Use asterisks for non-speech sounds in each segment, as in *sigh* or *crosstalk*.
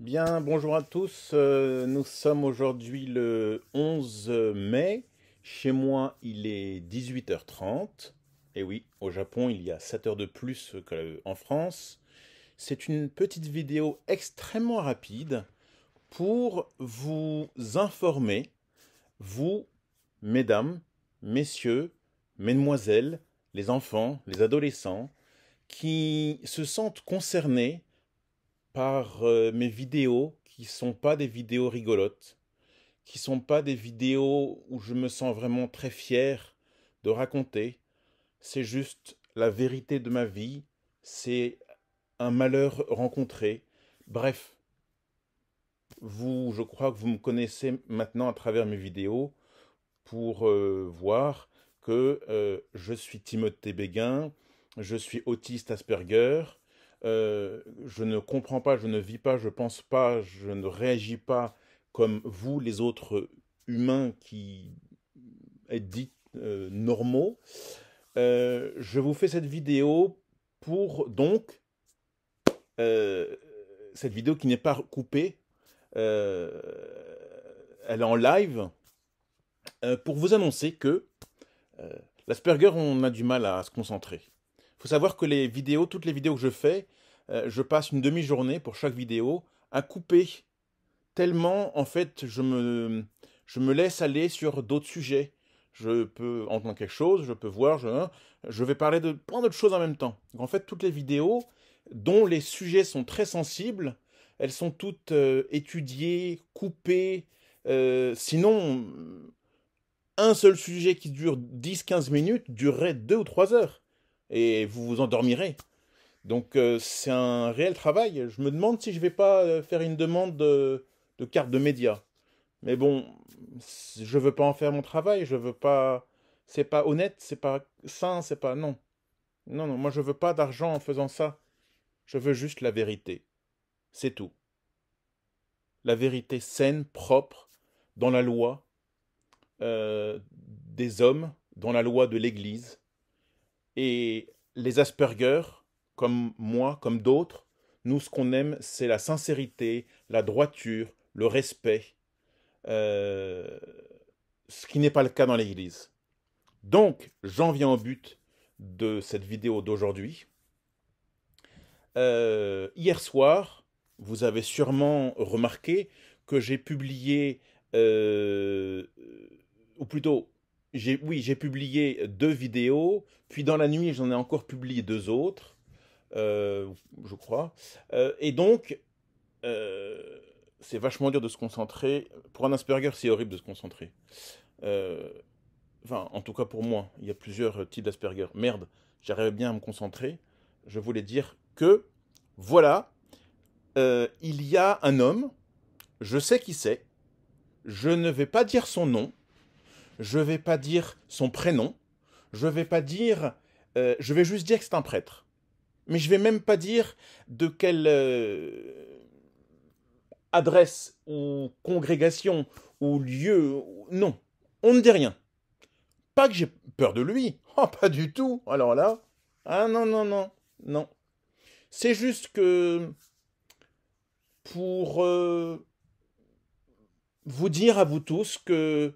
Bien, bonjour à tous. Euh, nous sommes aujourd'hui le 11 mai. Chez moi, il est 18h30. Et eh oui, au Japon, il y a 7 heures de plus qu'en France. C'est une petite vidéo extrêmement rapide pour vous informer, vous, mesdames, messieurs, mesdemoiselles, les enfants, les adolescents, qui se sentent concernés par euh, mes vidéos qui sont pas des vidéos rigolotes, qui sont pas des vidéos où je me sens vraiment très fier de raconter. C'est juste la vérité de ma vie, c'est un malheur rencontré. Bref, vous, je crois que vous me connaissez maintenant à travers mes vidéos pour euh, voir que euh, je suis Timothée Béguin, je suis autiste Asperger, euh, je ne comprends pas, je ne vis pas, je pense pas, je ne réagis pas comme vous, les autres humains qui êtes dit euh, normaux. Euh, je vous fais cette vidéo pour donc cette vidéo qui n'est pas coupée. elle est en live pour vous annoncer que l'Asperger, on a du mal à se concentrer faut savoir que les vidéos, toutes les vidéos que je fais, euh, je passe une demi-journée pour chaque vidéo à couper. Tellement, en fait, je me, je me laisse aller sur d'autres sujets. Je peux entendre quelque chose, je peux voir, je, hein, je vais parler de plein d'autres choses en même temps. en fait, toutes les vidéos dont les sujets sont très sensibles, elles sont toutes euh, étudiées, coupées. Euh, sinon, un seul sujet qui dure 10-15 minutes durerait 2 ou 3 heures et vous vous endormirez. Donc euh, c'est un réel travail. Je me demande si je vais pas euh, faire une demande de, carte de média. Mais bon, je ne veux pas en faire mon travail, je veux pas c'est pas honnête, c'est pas sain, c'est pas non. Non non, moi je veux pas d'argent en faisant ça. Je veux juste la vérité. C'est tout. La vérité saine, propre dans la loi euh, des hommes, dans la loi de l'Église, et les Asperger, comme moi, comme d'autres, nous, ce qu'on aime, c'est la sincérité, la droiture, le respect, euh, ce qui n'est pas le cas dans l'Église. Donc, j'en viens au but de cette vidéo d'aujourd'hui. Euh, hier soir, vous avez sûrement remarqué que j'ai publié, euh, ou plutôt oui, j'ai publié deux vidéos, puis dans la nuit, j'en ai encore publié deux autres, euh, je crois. Euh, et donc, euh, c'est vachement dur de se concentrer. Pour un Asperger, c'est horrible de se concentrer. enfin, en tout cas pour moi, il y a plusieurs types d'Asperger. Merde, j'arrive bien à me concentrer. Je voulais dire que, voilà, il y a un homme, je sais qui c'est, je ne vais pas dire son nom, je vais pas dire son prénom, je vais pas dire, euh, je vais juste dire que c'est un prêtre. Mais je vais même pas dire de quelle euh, adresse ou congrégation ou lieu. Non, on ne dit rien. Pas que j'ai peur de lui. Oh, pas du tout. Alors là, ah non, non, non, non. C'est juste que pour euh, vous dire à vous tous que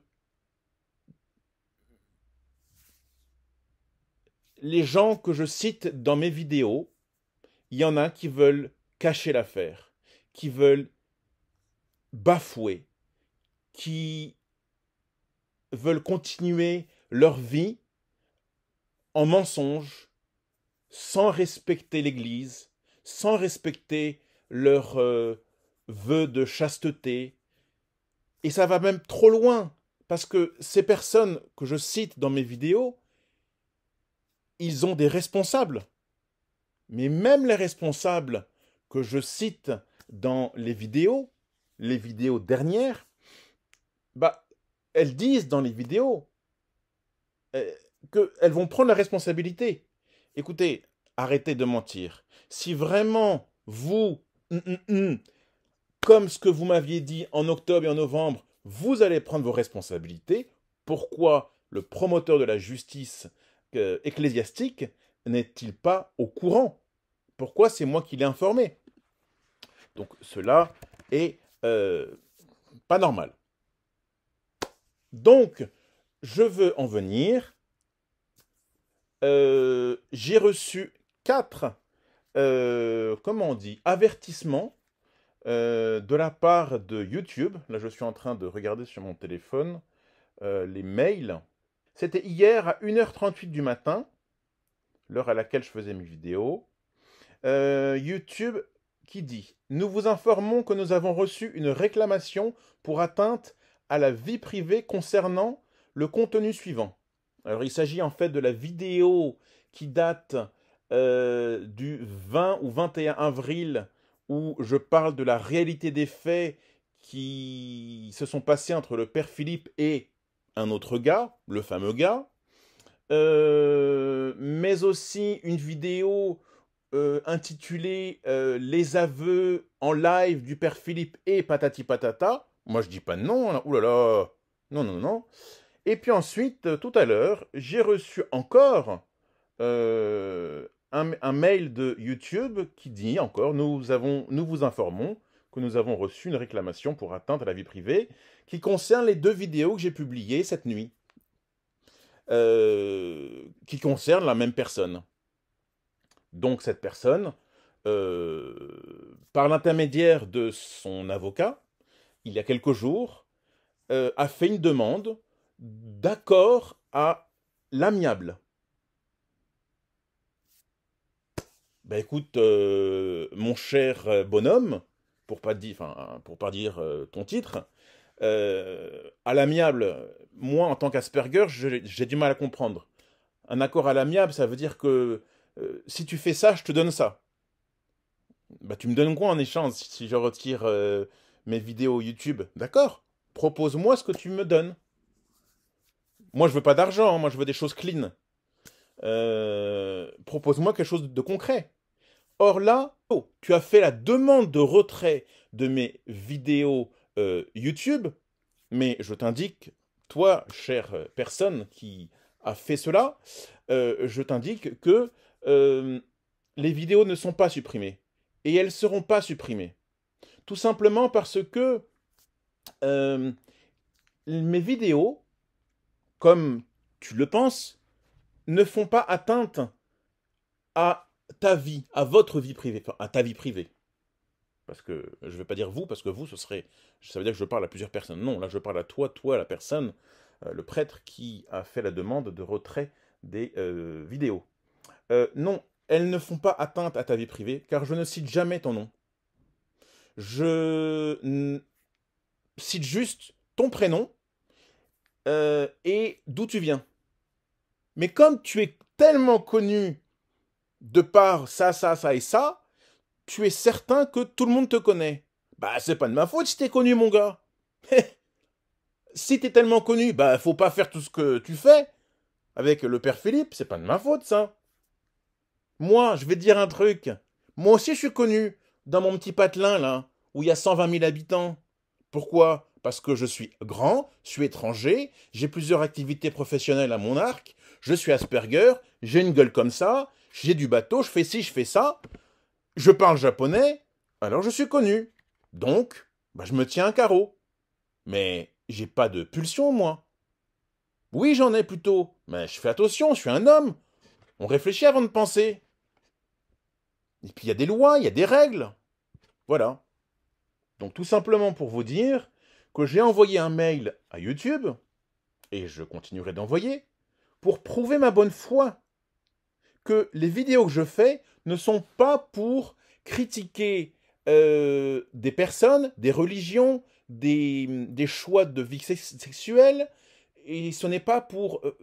les gens que je cite dans mes vidéos, il y en a qui veulent cacher l'affaire, qui veulent bafouer, qui veulent continuer leur vie en mensonge, sans respecter l'Église, sans respecter leurs euh, vœu de chasteté. Et ça va même trop loin, parce que ces personnes que je cite dans mes vidéos, ils ont des responsables. Mais même les responsables que je cite dans les vidéos, les vidéos dernières, bah, elles disent dans les vidéos euh, qu'elles vont prendre la responsabilité. Écoutez, arrêtez de mentir. Si vraiment vous, hum, hum, hum, comme ce que vous m'aviez dit en octobre et en novembre, vous allez prendre vos responsabilités, pourquoi le promoteur de la justice euh, ecclésiastique n'est-il pas au courant Pourquoi c'est moi qui l'ai informé Donc cela est euh, pas normal. Donc, je veux en venir. Euh, j'ai reçu quatre, comment on dit, avertissements de la part de YouTube. Là, je suis en train de regarder sur mon téléphone les mails c'était hier à 1h38 du matin, l'heure à laquelle je faisais mes vidéos. Euh, YouTube qui dit Nous vous informons que nous avons reçu une réclamation pour atteinte à la vie privée concernant le contenu suivant. Alors il s'agit en fait de la vidéo qui date euh, du 20 ou 21 avril où je parle de la réalité des faits qui se sont passés entre le père Philippe et un autre gars, le fameux gars, euh, mais aussi une vidéo euh, intitulée euh, Les aveux en live du père Philippe et patati patata. Moi, je dis pas non, nom, hein. oulala, là là. non, non, non. Et puis ensuite, tout à l'heure, j'ai reçu encore un, un, mail de YouTube qui dit encore nous, avons, nous vous informons que nous avons reçu une réclamation pour atteinte à la vie privée qui concerne les deux vidéos que j'ai publiées cette nuit, euh, qui concernent la même personne. Donc cette personne, euh, par l'intermédiaire de son avocat, il y a quelques jours, euh, a fait une demande d'accord à l'amiable. Ben écoute, mon cher bonhomme, pour pas dire, pas euh, dire ton titre, euh, à l'amiable, moi en tant qu'Asperger, j'ai du mal à comprendre. Un accord à l'amiable, ça veut dire que euh, si tu fais ça, je te donne ça. Bah, tu me donnes quoi en échange si je retire mes vidéos YouTube D'accord Propose-moi ce que tu me donnes. Moi, je veux pas d'argent, hein, moi, je veux des choses clean. Propose-moi quelque chose de concret. Or là, Oh, tu as fait la demande de retrait de mes vidéos euh, YouTube, mais je t'indique, toi, chère euh, personne qui a fait cela, euh, je t'indique que les vidéos ne sont pas supprimées. Et elles ne seront pas supprimées. Tout simplement parce que mes vidéos, comme tu le penses, ne font pas atteinte à ta vie, à votre vie privée, à ta vie privée, parce que je ne vais pas dire vous, parce que vous, ce serait, ça veut dire que je parle à plusieurs personnes. Non, là, je parle à toi, toi, la personne, euh, le prêtre qui a fait la demande de retrait des euh, vidéos. Euh, non, elles ne font pas atteinte à ta vie privée, car je ne cite jamais ton nom. Je cite juste ton prénom et d'où tu viens. Mais comme tu es tellement connu de par ça, ça, ça et ça, tu es certain que tout le monde te connaît. Bah, c'est pas de ma faute si t'es connu, mon gars. *laughs* si t'es tellement connu, bah, faut pas faire tout ce que tu fais. Avec le père Philippe, c'est pas de ma faute, ça. Moi, je vais dire un truc. Moi aussi, je suis connu dans mon petit patelin, là, où il y a 120 000 habitants. Pourquoi Parce que je suis grand, je suis étranger, j'ai plusieurs activités professionnelles à mon arc, je suis Asperger, j'ai une gueule comme ça, j'ai du bateau, je fais ci, je fais ça, je parle japonais, alors je suis connu. Donc, bah, je me tiens à carreau. Mais j'ai pas de pulsion, moi. Oui, j'en ai plutôt, mais je fais attention, je suis un homme. On réfléchit avant de penser. Et puis il y a des lois, il y a des règles. Voilà. Donc tout simplement pour vous dire que j'ai envoyé un mail à YouTube, et je continuerai d'envoyer, pour prouver ma bonne foi que les vidéos que je fais ne sont pas pour critiquer euh, des personnes, des religions, des, choix de vie sexuelle, et ce n'est pas pour euh,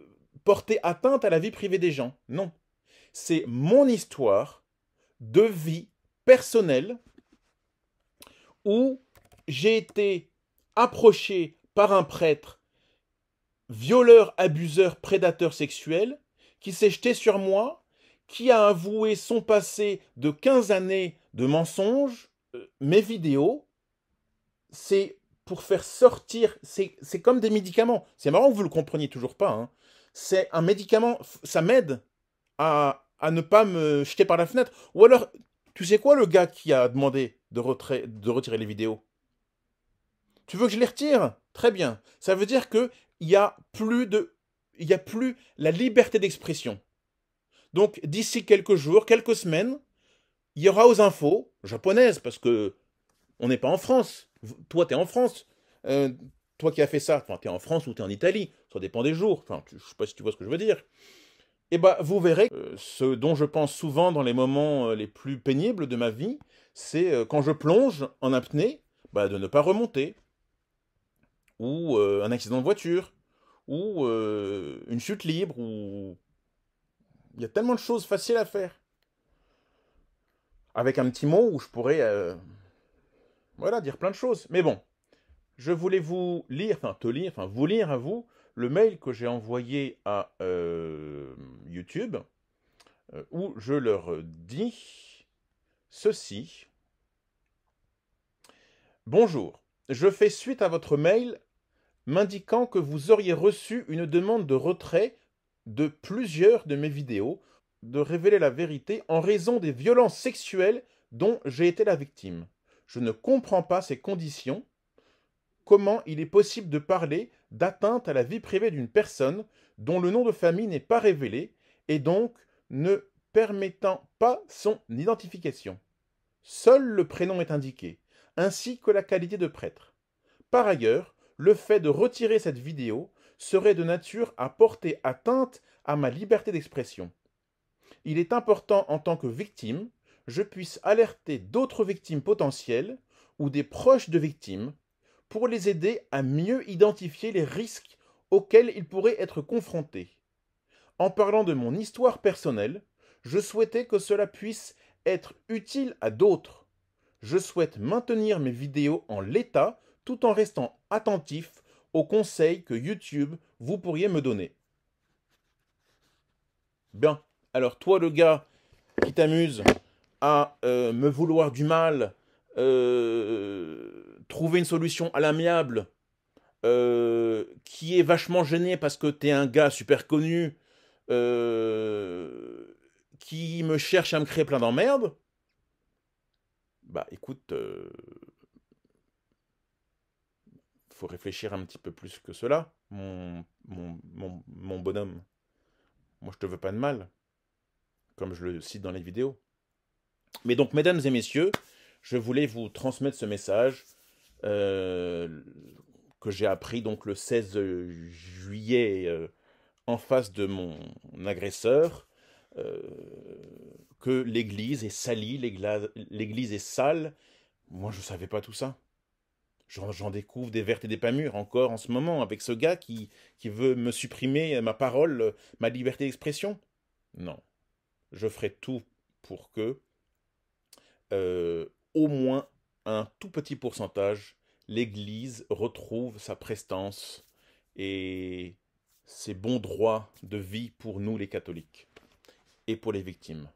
porter atteinte à la vie privée des gens. Non. C'est mon histoire de vie personnelle où j'ai été approché par un prêtre violeur, abuseur, prédateur sexuel qui s'est jeté sur moi qui a avoué son passé de 15 années de mensonges, euh, mes vidéos, c'est pour faire sortir, c'est comme des médicaments. C'est marrant que vous ne le compreniez toujours pas. Hein. C'est un médicament, ça m'aide à, ne pas me jeter par la fenêtre. Ou alors, tu sais quoi le gars qui a demandé de, retrait, de retirer les vidéos Tu veux que je les retire Très bien. Ça veut dire qu'il n'y a plus de... Il y a plus la liberté d'expression. Donc d'ici quelques jours, quelques semaines, il y aura aux infos japonaises, parce que on n'est pas en France. Toi, tu es en France. Euh, toi qui as fait ça, enfin, tu es en France ou tu es en Italie, ça dépend des jours. Enfin, je sais pas si tu vois ce que je veux dire. Et eh bah, ben, vous verrez, euh, ce dont je pense souvent dans les moments euh, les plus pénibles de ma vie, c'est quand je plonge en apnée, bah, de ne pas remonter. Ou un accident de voiture, ou une chute libre, ou il y a tellement de choses faciles à faire. Avec un petit mot où je pourrais euh, voilà, dire plein de choses. Mais bon, je voulais vous lire, enfin te lire, enfin vous lire à vous, le mail que j'ai envoyé à euh, YouTube, euh, où je leur dis ceci. Bonjour, je fais suite à votre mail m'indiquant que vous auriez reçu une demande de retrait de plusieurs de mes vidéos de révéler la vérité en raison des violences sexuelles dont j'ai été la victime. Je ne comprends pas ces conditions. Comment il est possible de parler d'atteinte à la vie privée d'une personne dont le nom de famille n'est pas révélé et donc ne permettant pas son identification. Seul le prénom est indiqué, ainsi que la qualité de prêtre. Par ailleurs, le fait de retirer cette vidéo serait de nature à porter atteinte à ma liberté d'expression. Il est important en tant que victime, je puisse alerter d'autres victimes potentielles ou des proches de victimes pour les aider à mieux identifier les risques auxquels ils pourraient être confrontés. En parlant de mon histoire personnelle, je souhaitais que cela puisse être utile à d'autres. Je souhaite maintenir mes vidéos en l'état tout en restant attentif aux conseils que YouTube vous pourriez me donner. Bien, alors toi le gars qui t'amuse à euh, me vouloir du mal, euh, trouver une solution à l'amiable, euh, qui est vachement gêné parce que t'es un gars super connu, qui me cherche à me créer plein d'emmerdes, bah écoute, faut réfléchir un petit peu plus que cela, mon, mon, bonhomme. Moi, je te veux pas de mal, comme je le cite dans les vidéos. Mais donc, mesdames et messieurs, je voulais vous transmettre ce message euh, que j'ai appris donc le 16 juillet euh, en face de mon agresseur, euh, que l'Église est salie, l'Église est sale. Moi, je ne savais pas tout ça. J'en découvre des vertes et des pas encore en ce moment avec ce gars qui, qui veut me supprimer ma parole, ma liberté d'expression. Non. Je ferai tout pour que euh, au moins un tout petit pourcentage, l'Église retrouve sa prestance et ses bons droits de vie pour nous les catholiques et pour les victimes.